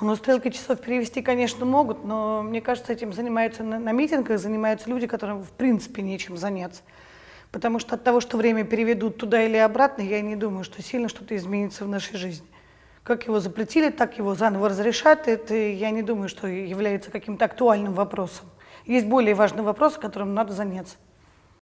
Ну, стрелки часов перевести, конечно, могут, но мне кажется, этим занимаются на, на митингах, занимаются люди, которым в принципе нечем заняться. Потому что от того, что время переведут туда или обратно, я не думаю, что сильно что-то изменится в нашей жизни. Как его запретили, так его заново разрешат. Это, я не думаю, что является каким-то актуальным вопросом. Есть более важные вопросы, которым надо заняться.